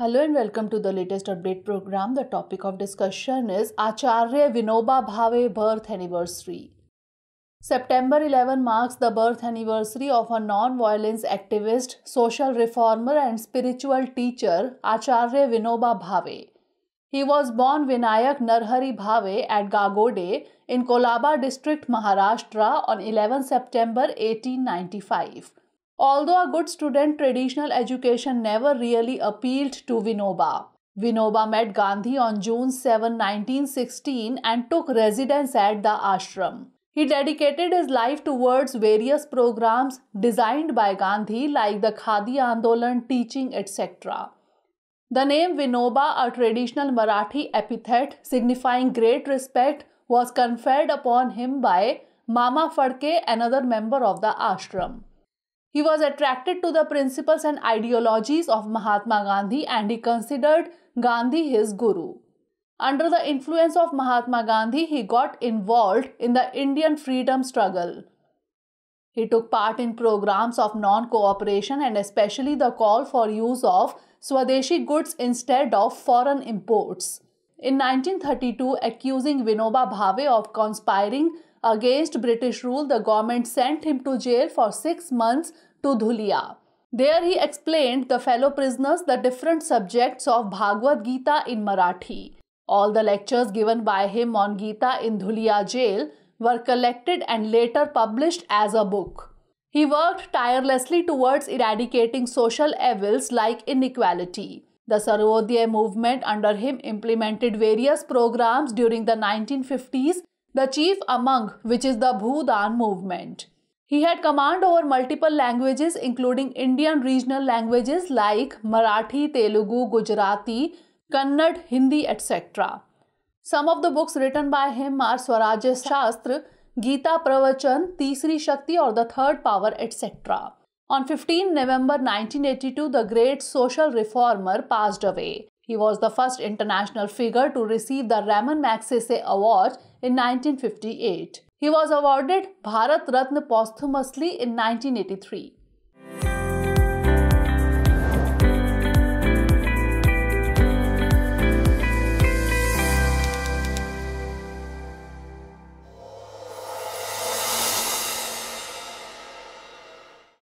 Hello and welcome to the latest update program. The topic of discussion is Acharya Vinoba Bhave birth anniversary. September 11 marks the birth anniversary of a non-violence activist, social reformer and spiritual teacher Acharya Vinoba Bhave. He was born Vinayak Narhari Bhave at Gagode in Kolaba district Maharashtra on 11 September 1895. Although a good student, traditional education never really appealed to Vinoba. Vinoba met Gandhi on June 7, 1916 and took residence at the ashram. He dedicated his life towards various programs designed by Gandhi like the Khadi Andolan, teaching, etc. The name Vinoba, a traditional Marathi epithet signifying great respect, was conferred upon him by Mama Farkhe, another member of the ashram. He was attracted to the principles and ideologies of Mahatma Gandhi and he considered Gandhi his guru. Under the influence of Mahatma Gandhi, he got involved in the Indian freedom struggle. He took part in programs of non cooperation and especially the call for use of Swadeshi goods instead of foreign imports. In 1932, accusing Vinoba Bhave of conspiring Against British rule, the government sent him to jail for six months to Dhulia. There he explained the fellow prisoners the different subjects of Bhagavad Gita in Marathi. All the lectures given by him on Gita in Dhulia jail were collected and later published as a book. He worked tirelessly towards eradicating social evils like inequality. The Sarvodaya movement under him implemented various programs during the 1950s the chief among which is the Bhudan movement. He had command over multiple languages including Indian regional languages like Marathi, Telugu, Gujarati, Kannad, Hindi, etc. Some of the books written by him are Swarajya Shastra, Gita Pravachan, Tisri Shakti or the Third Power, etc. On 15 November 1982, the great social reformer passed away. He was the first international figure to receive the Raman Magsaysay Award in 1958. He was awarded Bharat Ratna posthumously in 1983.